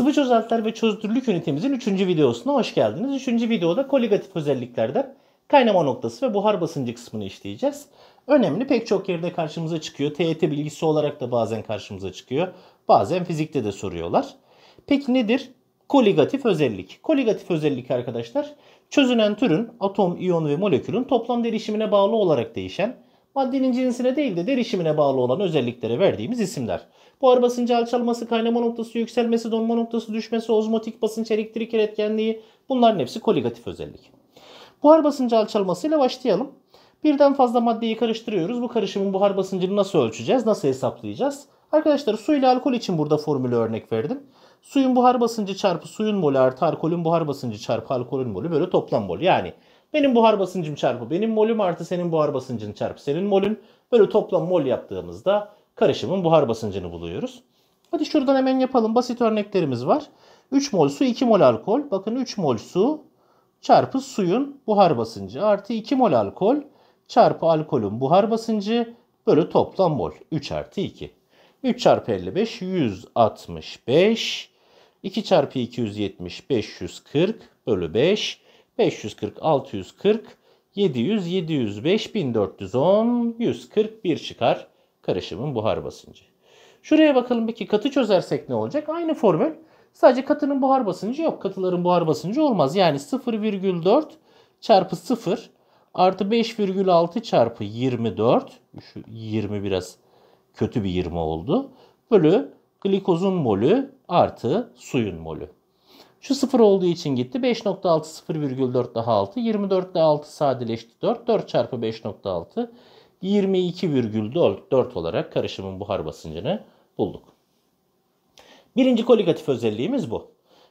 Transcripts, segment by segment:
Sıvı çözeltiler ve çözünürlük ünitemizin 3. videosuna hoş geldiniz. 3. videoda koligatif özelliklerde kaynama noktası ve buhar basıncı kısmını işleyeceğiz. Önemli pek çok yerde karşımıza çıkıyor. TET e bilgisi olarak da bazen karşımıza çıkıyor. Bazen fizikte de soruyorlar. Peki nedir? Koligatif özellik. Koligatif özellik arkadaşlar çözünen türün atom, iyon ve molekülün toplam derişimine bağlı olarak değişen maddenin cinsine değil de derişimine bağlı olan özelliklere verdiğimiz isimler. Buhar basıncı alçalması, kaynama noktası, yükselmesi, donma noktası, düşmesi, ozmotik basınç, elektrik iletkenliği bunların hepsi koligatif özellik. Buhar basıncı alçalmasıyla başlayalım. Birden fazla maddeyi karıştırıyoruz. Bu karışımın buhar basıncını nasıl ölçeceğiz, nasıl hesaplayacağız? Arkadaşlar su ile alkol için burada formülü örnek verdim. Suyun buhar basıncı çarpı suyun molü artı alkolün buhar basıncı çarpı alkolün molü böyle toplam mol. Yani benim buhar basıncım çarpı benim molüm artı senin buhar basıncın çarpı senin molün. Böyle toplam mol yaptığımızda karışımın buhar basıncını buluyoruz. Hadi şuradan hemen yapalım. Basit örneklerimiz var. 3 mol su 2 mol alkol. Bakın 3 mol su çarpı suyun buhar basıncı artı 2 mol alkol çarpı alkolün buhar basıncı bölü toplam mol. 3 artı 2. 3 çarpı 55 165. 2 çarpı 270 540 bölü 5. 540, 640, 700, 705, 1410, 141 çıkar karışımın buhar basıncı. Şuraya bakalım peki katı çözersek ne olacak? Aynı formül. Sadece katının buhar basıncı yok. Katıların buhar basıncı olmaz. Yani 0,4 çarpı 0 artı 5,6 çarpı 24. Şu 20 biraz kötü bir 20 oldu. Bölü glikozun molü artı suyun molü. Şu 0 olduğu için gitti. 5.6 0,4 daha 6. 24 ile 6 sadeleşti 4. 4 çarpı 5.6 22,4 olarak karışımın buhar basıncını bulduk. Birinci koligatif özelliğimiz bu.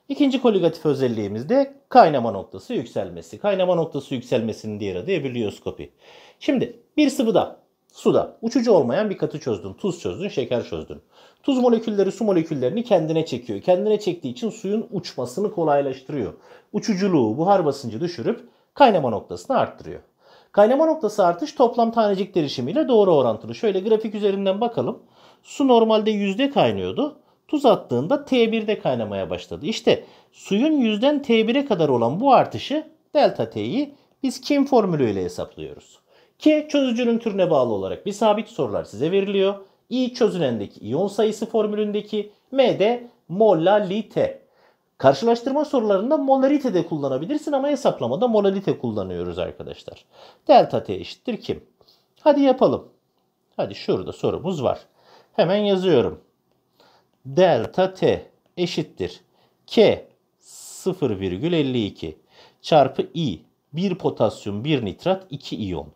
İkinci koligatif özelliğimiz de kaynama noktası yükselmesi. Kaynama noktası yükselmesinin diğer adı ebülioskopi. Şimdi bir sıvıda Suda uçucu olmayan bir katı çözdün. Tuz çözdün, şeker çözdün. Tuz molekülleri su moleküllerini kendine çekiyor. Kendine çektiği için suyun uçmasını kolaylaştırıyor. Uçuculuğu, buhar basıncı düşürüp kaynama noktasını arttırıyor. Kaynama noktası artış toplam tanecik derişimiyle doğru orantılı. Şöyle grafik üzerinden bakalım. Su normalde yüzde kaynıyordu. Tuz attığında T1'de kaynamaya başladı. İşte suyun yüzden T1'e kadar olan bu artışı delta T'yi biz kim formülüyle hesaplıyoruz. Ki çözücünün türüne bağlı olarak bir sabit sorular size veriliyor. I çözünendeki iyon sayısı formülündeki M de molalite. Karşılaştırma sorularında molalite de kullanabilirsin ama hesaplamada molalite kullanıyoruz arkadaşlar. Delta T eşittir kim? Hadi yapalım. Hadi şurada sorumuz var. Hemen yazıyorum. Delta T eşittir. K 0,52 çarpı I 1 potasyum 1 nitrat 2 iyon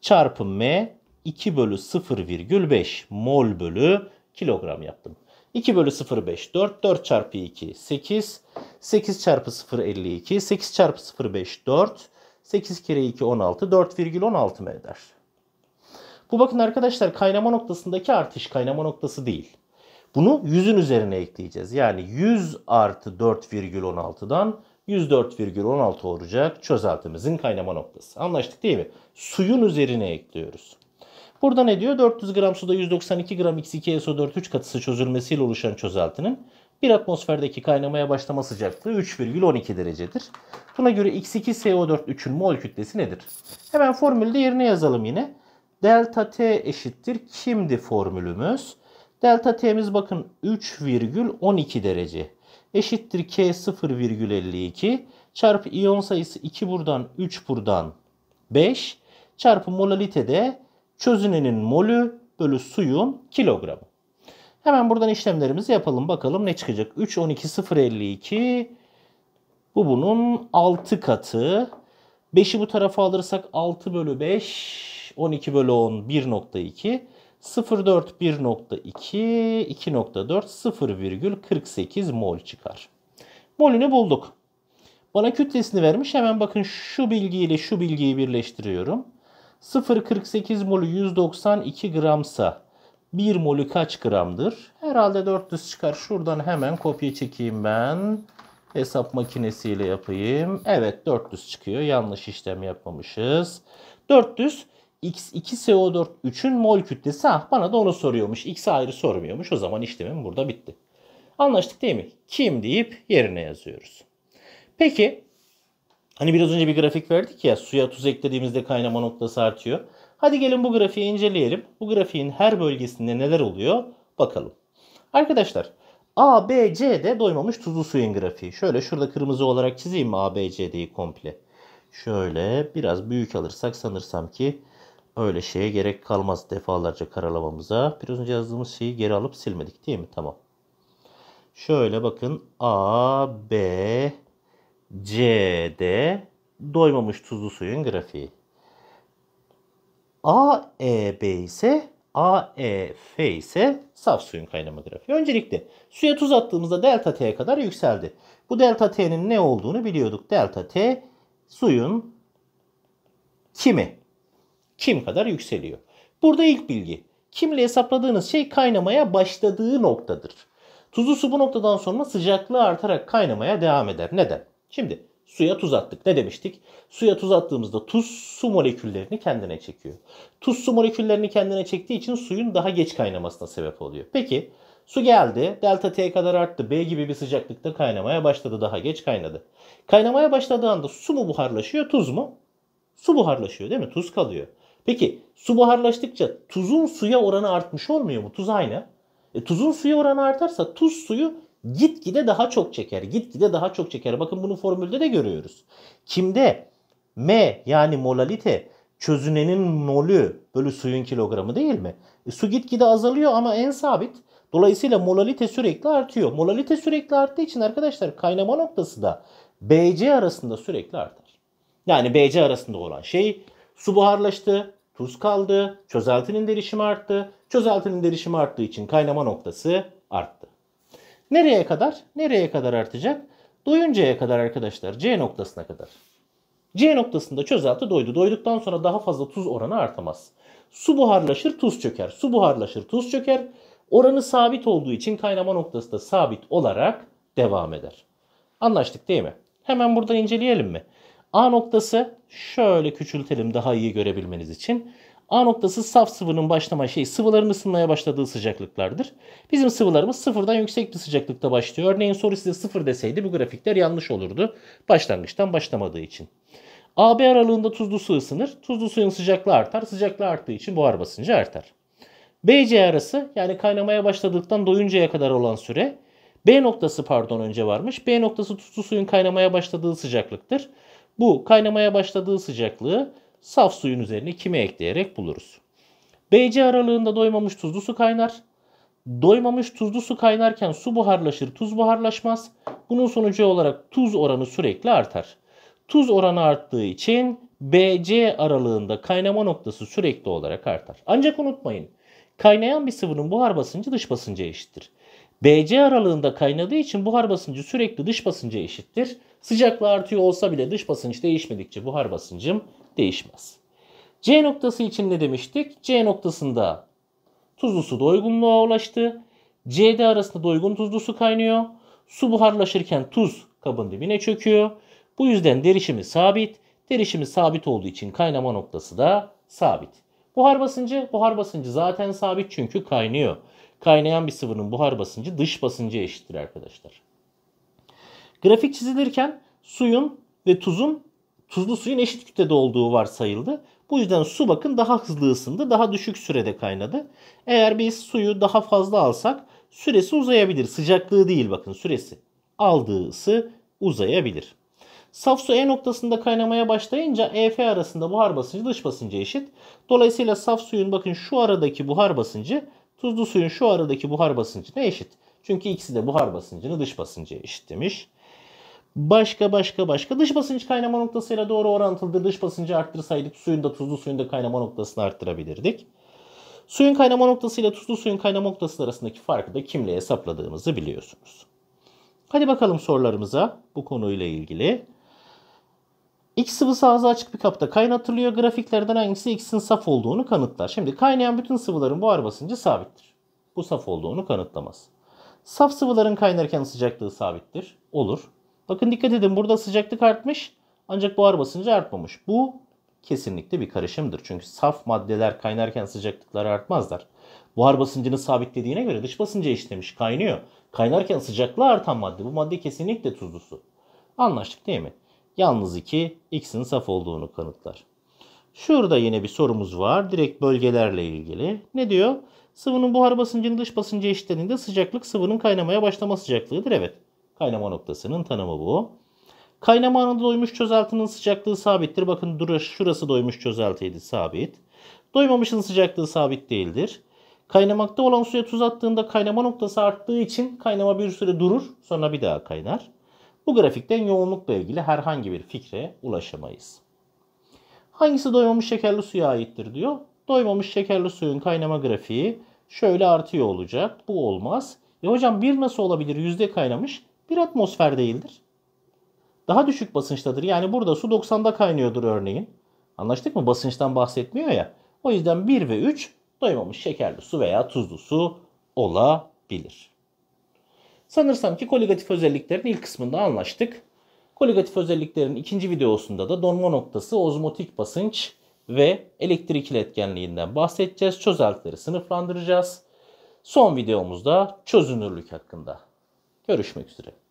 çarpı m 2 bölü 0,5 mol bölü kilogram yaptım. 2 bölü 0,5 4. 4 çarpı 2 8. 8 çarpı 0 52. 8 çarpı 0,5 4. 8 kere 2 16. 4,16 m eder. Bu bakın arkadaşlar kaynama noktasındaki artış kaynama noktası değil. Bunu 100'ün üzerine ekleyeceğiz. Yani 100 artı 4,16'dan 104,16 olacak çözeltimizin kaynama noktası. Anlaştık değil mi? Suyun üzerine ekliyoruz. Burada ne diyor? 400 gram suda 192 gram X2SO4 3 katısı çözülmesiyle oluşan çözeltinin 1 atmosferdeki kaynamaya başlama sıcaklığı 3,12 derecedir. Buna göre X2SO4 3'ün mol kütlesi nedir? Hemen formülde yerine yazalım yine. Delta T eşittir. Kimdi formülümüz? Delta T'miz bakın 3,12 derece eşittir K 0,52 çarpı iyon sayısı 2 buradan 3 buradan 5 çarpı molalite de çözünenin molü bölü suyun kilogramı. Hemen buradan işlemlerimizi yapalım. Bakalım ne çıkacak? 3, 12, 0, 52. Bu bunun 6 katı. 5'i bu tarafa alırsak 6 bölü 5, 12 bölü 10, 1.2. 0.4 1.2 2.4 0,48 mol çıkar. Molünü bulduk. Bana kütlesini vermiş. Hemen bakın şu bilgiyle şu bilgiyi birleştiriyorum. 0.48 molü 192 gramsa 1 molü kaç gramdır? Herhalde 400 çıkar. Şuradan hemen kopya çekeyim ben. Hesap makinesiyle yapayım. Evet 400 çıkıyor. Yanlış işlem yapmamışız. 400 X2SO4 mol kütlesi ah bana da onu soruyormuş. X ayrı sormuyormuş. O zaman işlemim burada bitti. Anlaştık değil mi? Kim deyip yerine yazıyoruz. Peki hani biraz önce bir grafik verdik ya suya tuz eklediğimizde kaynama noktası artıyor. Hadi gelin bu grafiği inceleyelim. Bu grafiğin her bölgesinde neler oluyor bakalım. Arkadaşlar A, B, C'de doymamış tuzlu suyun grafiği. Şöyle şurada kırmızı olarak çizeyim mi A, B, C'deyi komple. Şöyle biraz büyük alırsak sanırsam ki Öyle şeye gerek kalmaz defalarca karalamamıza. Biraz önce yazdığımız şeyi geri alıp silmedik değil mi? Tamam. Şöyle bakın. A, B, C, D doymamış tuzlu suyun grafiği. A, E, B ise A, E, F ise saf suyun kaynama grafiği. Öncelikle suya tuz attığımızda delta T'ye kadar yükseldi. Bu delta T'nin ne olduğunu biliyorduk. Delta T suyun kimi? kim kadar yükseliyor. Burada ilk bilgi. Kimle hesapladığınız şey kaynamaya başladığı noktadır. Tuzlu su bu noktadan sonra sıcaklığı artarak kaynamaya devam eder. Neden? Şimdi suya tuz attık. Ne demiştik? Suya tuz attığımızda tuz su moleküllerini kendine çekiyor. Tuz su moleküllerini kendine çektiği için suyun daha geç kaynamasına sebep oluyor. Peki su geldi. Delta T kadar arttı. B gibi bir sıcaklıkta kaynamaya başladı. Daha geç kaynadı. Kaynamaya başladığı anda su mu buharlaşıyor, tuz mu? Su buharlaşıyor değil mi? Tuz kalıyor. Peki su buharlaştıkça tuzun suya oranı artmış olmuyor mu? Tuz aynı. E, tuzun suya oranı artarsa tuz suyu gitgide daha çok çeker. Gitgide daha çok çeker. Bakın bunu formülde de görüyoruz. Kimde M yani molalite çözünenin molü bölü suyun kilogramı değil mi? E, su gitgide azalıyor ama en sabit. Dolayısıyla molalite sürekli artıyor. Molalite sürekli arttığı için arkadaşlar kaynama noktası da BC arasında sürekli artar. Yani BC arasında olan şey su buharlaştı tuz kaldı. Çözeltinin derişimi arttı. Çözeltinin derişimi arttığı için kaynama noktası arttı. Nereye kadar? Nereye kadar artacak? Doyuncaya kadar arkadaşlar. C noktasına kadar. C noktasında çözelti doydu. Doyduktan sonra daha fazla tuz oranı artamaz. Su buharlaşır, tuz çöker. Su buharlaşır, tuz çöker. Oranı sabit olduğu için kaynama noktası da sabit olarak devam eder. Anlaştık değil mi? Hemen burada inceleyelim mi? A noktası şöyle küçültelim daha iyi görebilmeniz için. A noktası saf sıvının başlama şey sıvıların ısınmaya başladığı sıcaklıklardır. Bizim sıvılarımız sıfırdan yüksek bir sıcaklıkta başlıyor. Örneğin soru size sıfır deseydi bu grafikler yanlış olurdu. Başlangıçtan başlamadığı için. AB aralığında tuzlu su ısınır. Tuzlu suyun sıcaklığı artar. Sıcaklığı arttığı için buhar basıncı artar. BC arası yani kaynamaya başladıktan doyuncaya kadar olan süre B noktası pardon önce varmış. B noktası tuzlu suyun kaynamaya başladığı sıcaklıktır. Bu kaynamaya başladığı sıcaklığı saf suyun üzerine kime ekleyerek buluruz. BC aralığında doymamış tuzlu su kaynar. Doymamış tuzlu su kaynarken su buharlaşır, tuz buharlaşmaz. Bunun sonucu olarak tuz oranı sürekli artar. Tuz oranı arttığı için BC aralığında kaynama noktası sürekli olarak artar. Ancak unutmayın, kaynayan bir sıvının buhar basıncı dış basınca eşittir. BC aralığında kaynadığı için buhar basıncı sürekli dış basınca eşittir. Sıcaklığı artıyor olsa bile dış basınç değişmedikçe buhar basıncım değişmez. C noktası için ne demiştik? C noktasında tuzlu su doygunluğa ulaştı. CD arasında doygun tuzlu su kaynıyor. Su buharlaşırken tuz kabın dibine çöküyor. Bu yüzden derişimi sabit. Derişimi sabit olduğu için kaynama noktası da sabit. Buhar basıncı, buhar basıncı zaten sabit çünkü kaynıyor. Kaynayan bir sıvının buhar basıncı dış basıncı eşittir arkadaşlar. Grafik çizilirken suyun ve tuzun tuzlu suyun eşit kütlede olduğu varsayıldı. Bu yüzden su bakın daha hızlı ısındı, daha düşük sürede kaynadı. Eğer biz suyu daha fazla alsak süresi uzayabilir. Sıcaklığı değil bakın süresi. Aldığı ısı uzayabilir. Saf su E noktasında kaynamaya başlayınca EF arasında buhar basıncı dış basıncı eşit. Dolayısıyla saf suyun bakın şu aradaki buhar basıncı Tuzlu suyun şu aradaki buhar basıncına eşit. Çünkü ikisi de buhar basıncını dış basıncı eşit demiş. Başka başka başka dış basınç kaynama noktasıyla doğru orantılıdır. Dış basıncı arttırsaydık suyun da tuzlu suyun da kaynama noktasını arttırabilirdik. Suyun kaynama noktası ile tuzlu suyun kaynama noktası arasındaki farkı da kimle hesapladığımızı biliyorsunuz. Hadi bakalım sorularımıza bu konuyla ilgili. X sıvısı ağzı açık bir kapta kaynatılıyor. Grafiklerden hangisi X'in saf olduğunu kanıtlar. Şimdi kaynayan bütün sıvıların buhar basıncı sabittir. Bu saf olduğunu kanıtlamaz. Saf sıvıların kaynarken sıcaklığı sabittir. Olur. Bakın dikkat edin burada sıcaklık artmış ancak buhar basıncı artmamış. Bu kesinlikle bir karışımdır. Çünkü saf maddeler kaynarken sıcaklıkları artmazlar. Buhar basıncını sabitlediğine göre dış basıncı eşitlemiş. Kaynıyor. Kaynarken sıcaklığı artan madde. Bu madde kesinlikle tuzlu su. Anlaştık değil mi? Yalnız 2 x'in saf olduğunu kanıtlar. Şurada yine bir sorumuz var. Direkt bölgelerle ilgili. Ne diyor? Sıvının buhar basıncını dış basıncı eşitlerinde sıcaklık sıvının kaynamaya başlama sıcaklığıdır. Evet. Kaynama noktasının tanımı bu. Kaynama anında doymuş çözeltinin sıcaklığı sabittir. Bakın dur şurası doymuş çözeltiydi sabit. Doymamışın sıcaklığı sabit değildir. Kaynamakta olan suya tuz attığında kaynama noktası arttığı için kaynama bir süre durur sonra bir daha kaynar. Bu grafikten yoğunlukla ilgili herhangi bir fikre ulaşamayız. Hangisi doymamış şekerli suya aittir diyor. Doymamış şekerli suyun kaynama grafiği şöyle artıyor olacak. Bu olmaz. Ya e hocam bir nasıl olabilir? Yüzde kaynamış. Bir atmosfer değildir. Daha düşük basınçtadır. Yani burada su 90'da kaynıyordur örneğin. Anlaştık mı? Basınçtan bahsetmiyor ya. O yüzden 1 ve 3 doymamış şekerli su veya tuzlu su olabilir. Sanırsam ki koligatif özelliklerin ilk kısmında anlaştık. Koligatif özelliklerin ikinci videosunda da donma noktası, ozmotik basınç ve elektrik iletkenliğinden bahsedeceğiz. Çözeltileri sınıflandıracağız. Son videomuzda çözünürlük hakkında. Görüşmek üzere.